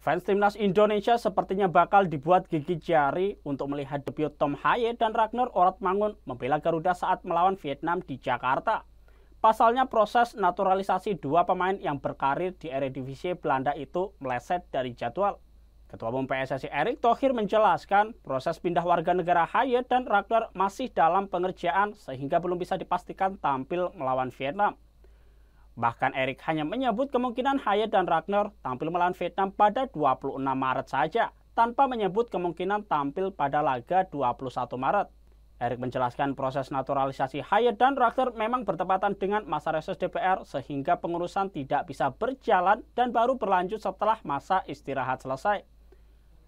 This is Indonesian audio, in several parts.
Fans timnas Indonesia sepertinya bakal dibuat gigi jari untuk melihat debut Tom Haye dan Ragnar Oratmangun membela Garuda saat melawan Vietnam di Jakarta. Pasalnya proses naturalisasi dua pemain yang berkarir di Eredivisie Belanda itu meleset dari jadwal. Ketua Umum PSSI Erick Thohir menjelaskan proses pindah warga negara Haye dan Ragnar masih dalam pengerjaan sehingga belum bisa dipastikan tampil melawan Vietnam. Bahkan Erik hanya menyebut kemungkinan Hayat dan Ragnar tampil melawan Vietnam pada 26 Maret saja, tanpa menyebut kemungkinan tampil pada laga 21 Maret. Erik menjelaskan proses naturalisasi Hayat dan Ragnar memang bertepatan dengan masa reses DPR sehingga pengurusan tidak bisa berjalan dan baru berlanjut setelah masa istirahat selesai.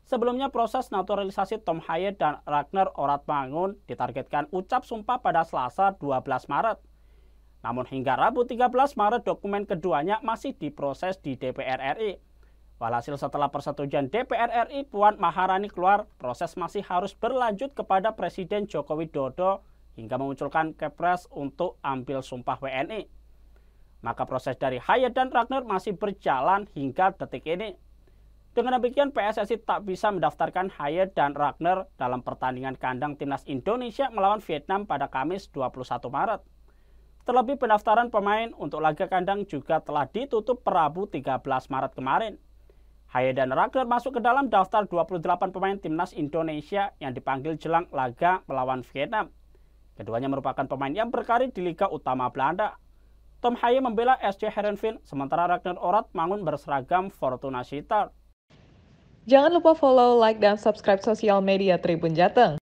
Sebelumnya proses naturalisasi Tom Haye dan Ragnar Orat Mangun ditargetkan ucap sumpah pada Selasa 12 Maret. Namun hingga Rabu 13 Maret dokumen keduanya masih diproses di DPR RI. Walhasil setelah persetujuan DPR RI Puan Maharani keluar, proses masih harus berlanjut kepada Presiden Joko Widodo hingga memunculkan Kepres untuk ambil sumpah WNI. Maka proses dari Hayat dan Ragnar masih berjalan hingga detik ini. Dengan demikian PSSI tak bisa mendaftarkan Hayat dan Ragnar dalam pertandingan kandang timnas Indonesia melawan Vietnam pada Kamis 21 Maret. Terlebih pendaftaran pemain untuk laga kandang juga telah ditutup per Rabu 13 Maret kemarin. Haye dan Ragnar masuk ke dalam daftar 28 pemain timnas Indonesia yang dipanggil jelang laga melawan Vietnam. Keduanya merupakan pemain yang berkarir di Liga Utama Belanda. Tom Haye membela SC Herenveen, sementara Ragnar Orat bangun berseragam Fortuna Sittard. Jangan lupa follow, like, dan subscribe sosial media Tribun Jateng.